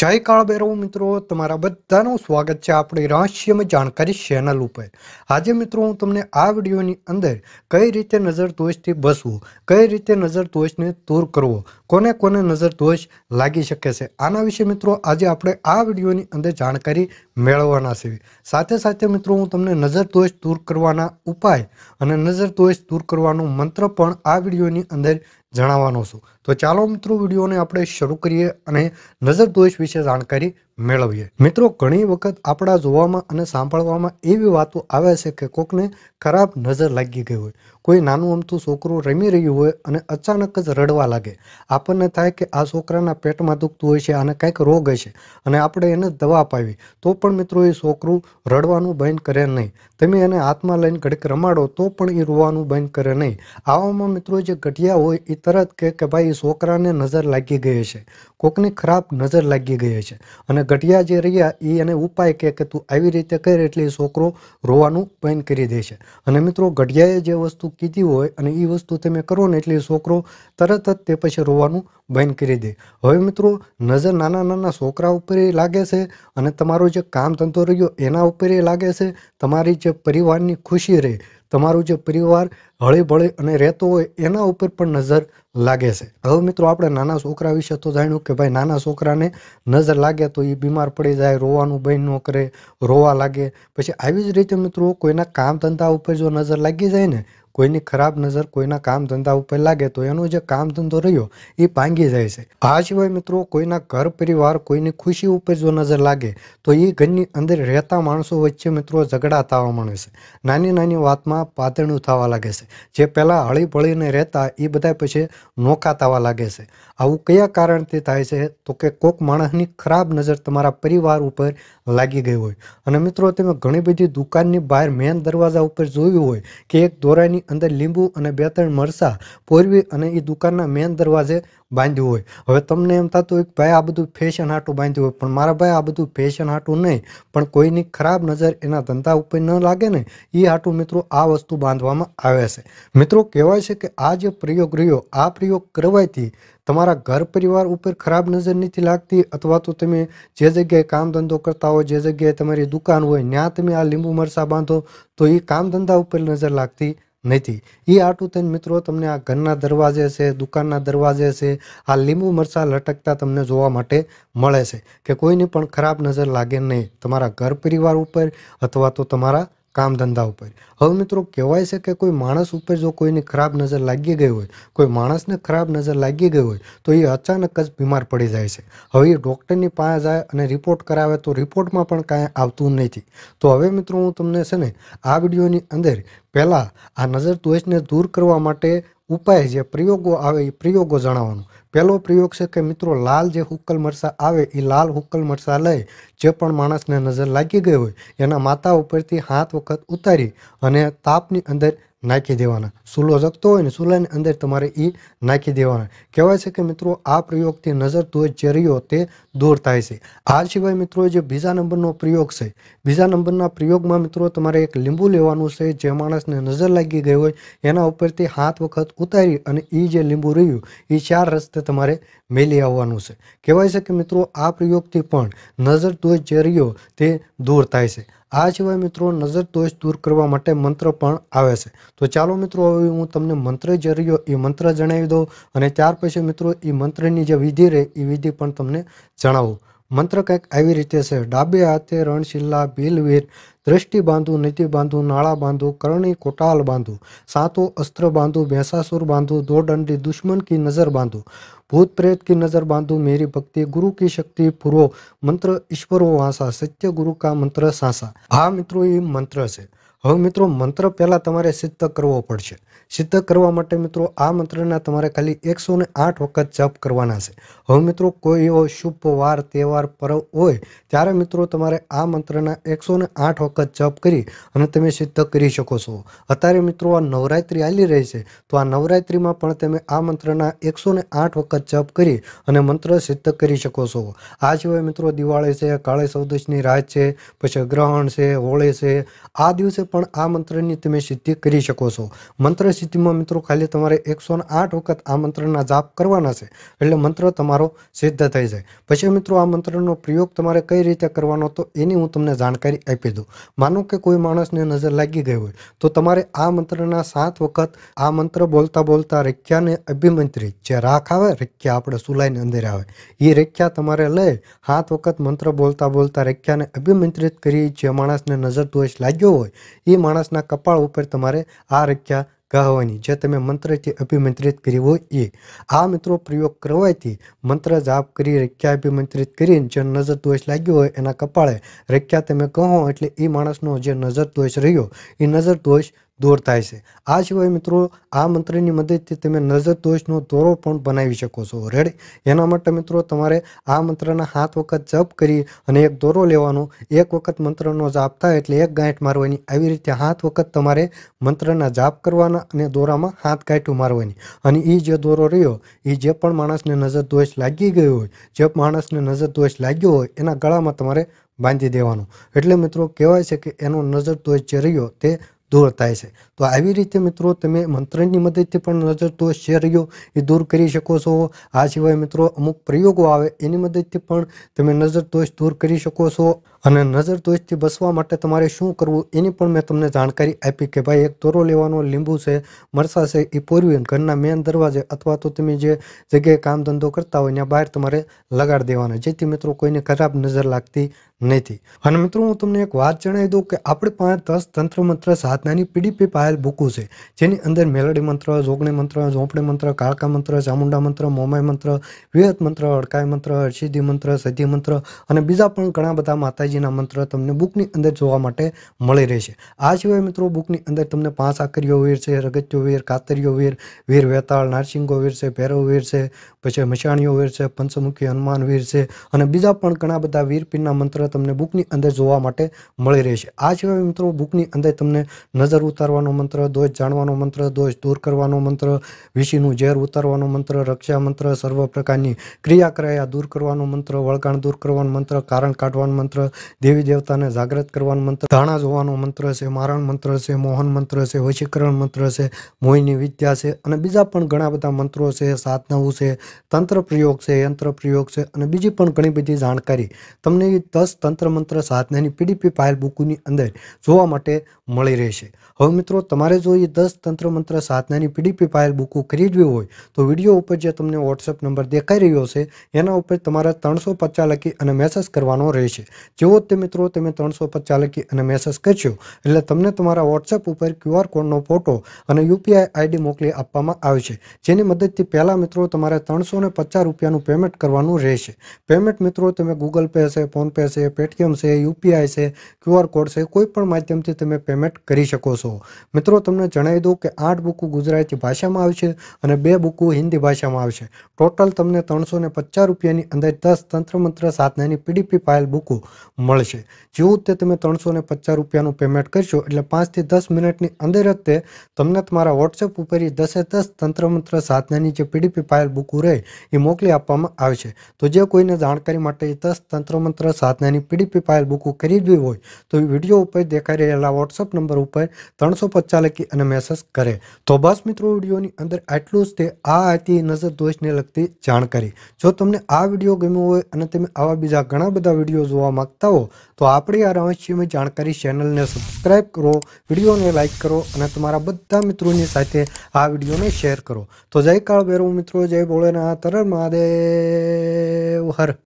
જય કાળભૈરવ મિત્રો તમારા બધાનું સ્વાગત છે આપણી રહસ્યમય જાણકારી ચેનલ ઉપર આજે મિત્રો હું તમને આ વિડીયોની અંદર કઈ રીતે નજર દોષથી બસવું કઈ રીતે નજર દોષને દૂર કરવો કોને કોને નજર દોષ લાગી શકે છે આના વિશે મિત્રો આજે આપણે આ વિડીયોની અંદર જાણકારી મેળવવાના છે સાથે સાથે મિત્રો હું તમને નજર દોષ દૂર કરવાના ઉપાય અને નજર દોષ દૂર કરવાનો મંત્ર પણ આ વિડીયોની અંદર જણાવવાનો છું તો ચાલો મિત્રો વિડીયોને આપણે શરૂ કરીએ અને નજરદોષ વિશે જાણકારી મેળવીએ મિત્રો ઘણી વખત આપણા જોવામાં અને સાંભળવામાં એવી વાતો આવે છે કે કોકને ખરાબ નજર લાગી ગઈ હોય કોઈ નાનું અમતું છોકરું રમી રહ્યું હોય અને અચાનક જ રડવા લાગે આપણને થાય કે આ છોકરાના પેટમાં દુખતું હોય છે અને કંઈક રોગ હશે અને આપણે એને દવા પાવી તો પણ મિત્રો એ છોકરું રડવાનું બંધ કરે નહીં તમે એને હાથમાં લઈને ઘડીક રમાડો તો પણ એ રોવાનું બંધ કરે નહીં આવામાં મિત્રો જે ગઢિયા હોય એ તરત કહે કે ભાઈ એ છોકરાને નજર લાગી ગઈ છે કોકને ખરાબ નજર લાગી ગઈ છે અને ઘટિયા જે રહ્યા એ એને ઉપાય કે કે તું આવી રીતે કર એટલે છોકરો રોવાનું બંધ કરી દેશે અને મિત્રો ઘટિયાએ જે વસ્તુ કીધી હોય અને એ વસ્તુ તમે કરો ને એટલે છોકરો તરત જ તે પછી રોવાનું બંધ કરી દે હવે મિત્રો નજર નાના નાના છોકરા ઉપર લાગે છે અને તમારો જે કામ ધંધો રહ્યો એના ઉપર લાગે છે તમારી જે પરિવારની ખુશી રહે તમારું જે પરિવાર હળીભળી અને રહેતો હોય એના ઉપર પણ નજર લાગે છે હવે મિત્રો આપણે નાના છોકરા વિશે તો જાણ્યું કે ભાઈ નાના છોકરાને નજર લાગે તો એ બીમાર પડી જાય રોવાનું બંધ ન કરે રોવા લાગે પછી આવી જ રીતે મિત્રો કોઈના કામ ધંધા ઉપર જો નજર લાગી જાય ને કોઈની ખરાબ નજર કોઈના કામ ધંધા ઉપર લાગે તો એનો જે કામ ધંધો રહ્યો એ ભાંગી જાય છે આ સિવાય મિત્રો કોઈના ઘર પરિવાર કોઈની ખુશી ઉપર જો નજર લાગે તો એ ઘરની અંદર રહેતા માણસો વચ્ચે મિત્રો ઝઘડા થવા માંડે છે નાની નાની વાતમાં પાતળું થવા લાગે છે જે પહેલાં હળી પળીને રહેતા એ બધા પછી નોખા થવા લાગે છે આવું કયા કારણથી થાય છે તો કે કોઈક માણસની ખરાબ નજર તમારા પરિવાર ઉપર લાગી ગઈ હોય અને મિત્રો તમે ઘણી બધી દુકાનની બહાર મેન દરવાજા ઉપર જોયું હોય કે એક દોરાની અંદર લીંબુ અને બે ત્રણ મરચાં પોરવી અને એ દુકાનના મેન દરવાજે બાંધ્યું હોય હવે તમને એમ થતું હોય કે ભાઈ આ બધું ફેશન હાટું બાંધ્યું હોય પણ મારા ભાઈ આ બધું ફેશન હાટું નહીં પણ કોઈની ખરાબ નજર એના ધંધા ઉપર ન લાગે ને એ હાટું મિત્રો આ વસ્તુ બાંધવામાં આવે છે મિત્રો કહેવાય છે કે આ જે પ્રયોગ રહ્યો આ પ્રયોગ કરવાથી તમારા ઘર પરિવાર ઉપર ખરાબ નજર નથી લાગતી અથવા તો તમે જે જગ્યાએ કામ ધંધો કરતા હોય જે જગ્યાએ તમારી દુકાન હોય ત્યાં તમે આ લીંબુ મરસા બાંધો તો એ કામ ધંધા ઉપર નજર લાગતી નથી એ આટું થઈને મિત્રો તમને આ ઘરના દરવાજે છે દુકાનના દરવાજે છે આ લીંબુ મરચાં લટકતા તમને જોવા માટે મળે છે કે કોઈની પણ ખરાબ નજર લાગે નહીં તમારા ઘર પરિવાર ઉપર અથવા તો તમારા કામ ધંધા ઉપર હવે મિત્રો કહેવાય છે કે કોઈ માણસ ઉપર જો કોઈની ખરાબ નજર લાગી ગઈ હોય કોઈ માણસને ખરાબ નજર લાગી ગઈ હોય તો એ અચાનક જ બીમાર પડી જાય છે હવે એ ડૉક્ટરની પાસે જાય અને રિપોર્ટ કરાવે તો રિપોર્ટમાં પણ કાંઈ આવતું નથી તો હવે મિત્રો હું તમને છે ને આ વિડીયોની અંદર પહેલાં આ નજર દોષને દૂર કરવા માટે ઉપાય જે પ્રયોગો આવે એ પ્રયોગો જણાવવાનું પહેલો પ્રયોગ છે કે મિત્રો લાલ જે હુક્કલ મરસા આવે એ લાલ હુક્કલ મરસા લઈ જે પણ માણસને નજર લાગી ગઈ હોય એના માથા ઉપરથી હાથ વખત ઉતારી અને તાપની અંદર નાખી દેવાના સૂલો જગતો હોય ને સૂલાની અંદર તમારે એ નાખી દેવાના કહેવાય છે કે મિત્રો આ પ્રયોગથી નજર તો ચેરીઓ તે દૂર થાય છે આ સિવાય મિત્રો જે બીજા નંબરનો પ્રયોગ છે બીજા નંબરના પ્રયોગમાં મિત્રો તમારે એક લીંબુ લેવાનું છે જે માણસને નજર લાગી ગઈ હોય એના ઉપરથી હાથ વખત ઉતારી અને એ જે લીંબુ રહ્યું એ ચાર રસ્તે તમારે મેલી આવવાનું છે કહેવાય છે કે મિત્રો આ પ્રયોગથી પણ નજર તો ચેરીઓ તે દૂર થાય છે આ સિવાય મિત્રો નજર દોષ દૂર કરવા માટે મંત્ર પણ આવે છે તો ચાલો મિત્રો હવે હું તમને મંત્ર જે એ મંત્ર જણાવી દઉં અને ત્યાર પછી મિત્રો એ મંત્રની જે વિધિ રહે એ વિધિ પણ તમને જણાવું મંત્ર કંઈક આવી રીતે છે ડાબે હાથે રણશીલા ભીલવીર દ્રષ્ટિ બાંધું નીતિ બાંધું નાળા બાંધું કરણી કોટાલ બાંધું સાતો અસ્ત્ર બાંધું ભેંસાસુર બાંધું દોડંડી દુશ્મન કી નજર બાંધું ભૂત પ્રેત કી નજર बांधो મેરી ભક્તિ ગુરુ કી શક્તિ પૂરો મંત્ર ઈશ્વરો વાંસા સત્ય ગુરુ કા મંત્ર સાસા આ મિત્રો એ મંત્ર છે હવે મિત્રો મંત્ર પહેલાં તમારે સિદ્ધ કરવો પડશે સિદ્ધ કરવા માટે મિત્રો આ મંત્રના તમારે ખાલી એકસો આઠ વખત જપ કરવાના છે હવે મિત્રો કોઈ એવો શુભ વાર તહેવાર પર્વ હોય ત્યારે મિત્રો તમારે આ મંત્રના એકસો આઠ વખત જપ કરી અને તમે સિદ્ધ કરી શકો છો અત્યારે મિત્રો આ નવરાત્રિ આવી રહી છે તો આ નવરાત્રિમાં પણ તમે આ મંત્રના એકસો આઠ વખત જપ કરી અને મંત્ર સિદ્ધ કરી શકો છો આ સિવાય મિત્રો દિવાળી છે કાળી સૌદશની રાત છે પછી ગ્રહણ છે હોળી છે આ દિવસે પણ આ મંત્રની તમે સિદ્ધિ કરી શકો છો મંત્ર સિદ્ધિમાં મિત્રો ખાલી તમારે એકસો આઠ વખત આ મંત્રના જાપ કરવાના છે એટલે મંત્ર તમારો સિદ્ધ થઈ જાય પછી મિત્રો આ મંત્રનો પ્રયોગ તમારે કઈ રીતે કરવાનો તો એની હું તમને જાણકારી આપી દઉં માનો કે કોઈ માણસને નજર લાગી ગઈ હોય તો તમારે આ મંત્રના સાત વખત આ મંત્ર બોલતા બોલતા રેખ્યાને અભિમંત્રી જે રાખ આવે રેખ્યા આપણે સુલાઈની અંદર આવે એ રેખ્યા તમારે લઈ સાત વખત મંત્ર બોલતા બોલતા રેખ્યાને અભિમંત્રિત કરી જે માણસને નજર દોષ લાગ્યો હોય એ માણસના કપાળ ઉપર તમારે આ રખ્યા કહેવાની જે તમે મંત્રથી અભિમંત્રિત કરી હોય એ આ મિત્રો પ્રયોગ કરવાથી મંત્ર જાપ કરી રખ્યા અભિમંત્રિત કરીને જે નજર દોષ લાગ્યો હોય એના કપાળે રખ્યા તમે કહો એટલે એ માણસનો જે નજર દોષ રહ્યો એ નજર દોષ દૂર થાય છે આ સિવાય મિત્રો આ મંત્રની મદદથી તમે નજર દોષનો દોરો પણ બનાવી શકો છો રેડી એના માટે મિત્રો તમારે આ મંત્રના હાથ વખત જપ કરી અને એક દોરો લેવાનો એક વખત મંત્રનો જાપ થાય એટલે એક ગાંઠ મારવાની આવી રીતે હાથ વખત તમારે મંત્રના જાપ કરવાના અને દોરામાં હાથ ગાંઠું મારવાની અને એ જે દોરો રહ્યો એ જે પણ માણસને નજર દોષ લાગી ગયો હોય જે માણસને નજર દોષ લાગ્યો હોય એના ગળામાં તમારે બાંધી દેવાનું એટલે મિત્રો કહેવાય છે કે એનો નજર દોષ જે રહ્યો તે દૂર થાય છે તો આવી રીતે મિત્રો તમે મંત્રની મદદથી પણ નજર દોષ જે રહ્યો એ દૂર કરી શકો છો આ સિવાય મિત્રો અમુક પ્રયોગો આવે એની મદદથી પણ તમે નજર દોષ દૂર કરી શકો છો અને નજર દોષથી બસવા માટે તમારે શું કરવું એની પણ મેં તમને જાણકારી આપી કે ભાઈ એક તોરો લેવાનો લીંબુ છે મરસા છે એ પોરવી ઘરના મેન દરવાજે અથવા તો તમે જે જગ્યાએ કામ ધંધો કરતા હોય ત્યાં બહાર તમારે લગાડ દેવાના જેથી મિત્રો કોઈને ખરાબ નજર લાગતી નથી અને મિત્રો હું તમને એક વાત જણાવી દઉં કે આપણે પાંચ દસ તંત્ર મંત્ર સાધનાની પીડીપી પાસે ફાઇલ બુકું છે જેની અંદર મેલડી મંત્ર જોગણી મંત્ર ઝોંપડી મંત્ર કાળકા મંત્ર ચામુંડા મંત્ર મોમાય મંત્ર વિહત મંત્ર અડકાય મંત્ર હર્ષિદ્ધિ મંત્ર સદ્ધિ મંત્ર અને બીજા પણ ઘણા બધા માતાજીના મંત્ર તમને બુકની અંદર જોવા માટે મળી રહેશે આ સિવાય મિત્રો બુકની અંદર તમને પાંચ આકરીઓ વીર છે રગત્યો વીર કાતરીઓ વીર વીર વેતાળ નારસિંગો વીર છે ભૈરવ વીર છે પછી મશાણીઓ વીર છે પંચમુખી હનુમાન વીર છે અને બીજા પણ ઘણા બધા વીરપીરના મંત્ર તમને બુકની અંદર જોવા માટે મળી રહેશે આ સિવાય મિત્રો બુકની અંદર તમને નજર ઉતારવાનો મંત્ર દોષ જાણવાનો મંત્ર દોષ દૂર કરવાનો મંત્ર વિષીનું ઝેર ઉતારવાનો મંત્ર રક્ષા મંત્ર સર્વ પ્રકારની ક્રિયા કરાયા દૂર કરવાનો મંત્ર વળગાણ દૂર કરવાનો મંત્ર કારણ કાઢવાનો મંત્ર દેવી દેવતાને જાગ્રત કરવાનો મંત્ર ધાણા જોવાનો મંત્ર છે મારણ મંત્ર છે મોહન મંત્ર છે વશીકરણ મંત્ર છે મોહિની વિદ્યા છે અને બીજા પણ ઘણા બધા મંત્રો છે સાધનાઓ છે તંત્ર પ્રયોગ છે યંત્ર પ્રયોગ છે અને બીજી પણ ઘણી બધી જાણકારી તમને દસ તંત્ર મંત્ર સાધનાની પીડીપી ફાઇલ બુકની અંદર જોવા માટે મળી રહેશે હવે મિત્રો તમારે જો એ દસ તંત્ર મંત્ર સાધનાની પીડીપી ફાઇલ બુક ખરીદવી હોય તો વિડીયો ઉપર જે તમને વોટ્સએપ નંબર દેખાઈ રહ્યો છે એના ઉપર તમારા ત્રણસો પચાસ લખી અને મેસેજ કરવાનો રહેશે જેવો તે મિત્રો તમે ત્રણસો પચાસ લખી અને મેસેજ કરશો એટલે તમને તમારા વોટ્સએપ ઉપર ક્યુઆર કોડનો ફોટો અને યુપીઆઈ આઈડી મોકલી આપવામાં આવશે જેની મદદથી પહેલાં મિત્રો તમારે ત્રણસો પચાસ રૂપિયાનું પેમેન્ટ કરવાનું રહેશે પેમેન્ટ મિત્રો તમે ગૂગલ પે છે ફોનપે છે પેટીએમ છે યુપીઆઈ છે ક્યુઆર કોડ છે કોઈ પણ માધ્યમથી તમે પેમેન્ટ કરી શકો છો મિત્રો તમને જણાવી દઉં કે આઠ બુકું ગુજરાતી ભાષામાં આવશે અને બે બુકું હિન્દી ભાષામાં આવશે ટોટલ તમને ત્રણસો ને પચાસ રૂપિયાની અંદર દસ તંત્રમંત્ર સાધનાની પીડીપી ફાઇલ બુકું મળશે જેવું તે તમે ત્રણસો ને પચાસ રૂપિયાનું પેમેન્ટ કરશો એટલે પાંચથી દસ મિનિટની અંદર જ તે તમને તમારા વોટ્સએપ ઉપર દસે દસ તંત્રમંત્ર સાધનાની જે પીડીપી ફાઇલ બુકું રહે એ મોકલી આપવામાં આવશે તો જે કોઈને જાણકારી માટે દસ તંત્રમંત્ર સાધનાની પીડીપી ફાઇલ બુકું ખરીદવી હોય તો વિડીયો ઉપર દેખાઈ રહેલા વોટ્સઅપ નંબર ઉપર ત્રણસો મોહમ્મદ ચાલકી અને મેસેજ કરે તો બસ મિત્રો વિડીયોની અંદર આટલું જ તે આ હતી નજર દોષને લગતી જાણકારી જો તમને આ વિડીયો ગમ્યો હોય અને તમે આવા બીજા ઘણા બધા વિડીયો જોવા માંગતા હો તો આપણી આ રહસ્યમય જાણકારી ચેનલને સબસ્ક્રાઈબ કરો વિડીયોને લાઇક કરો અને તમારા બધા મિત્રોની સાથે આ વિડીયોને શેર કરો તો જય કાળ ભૈરવ મિત્રો જય ભોળેનાથ તર મહાદેવ હર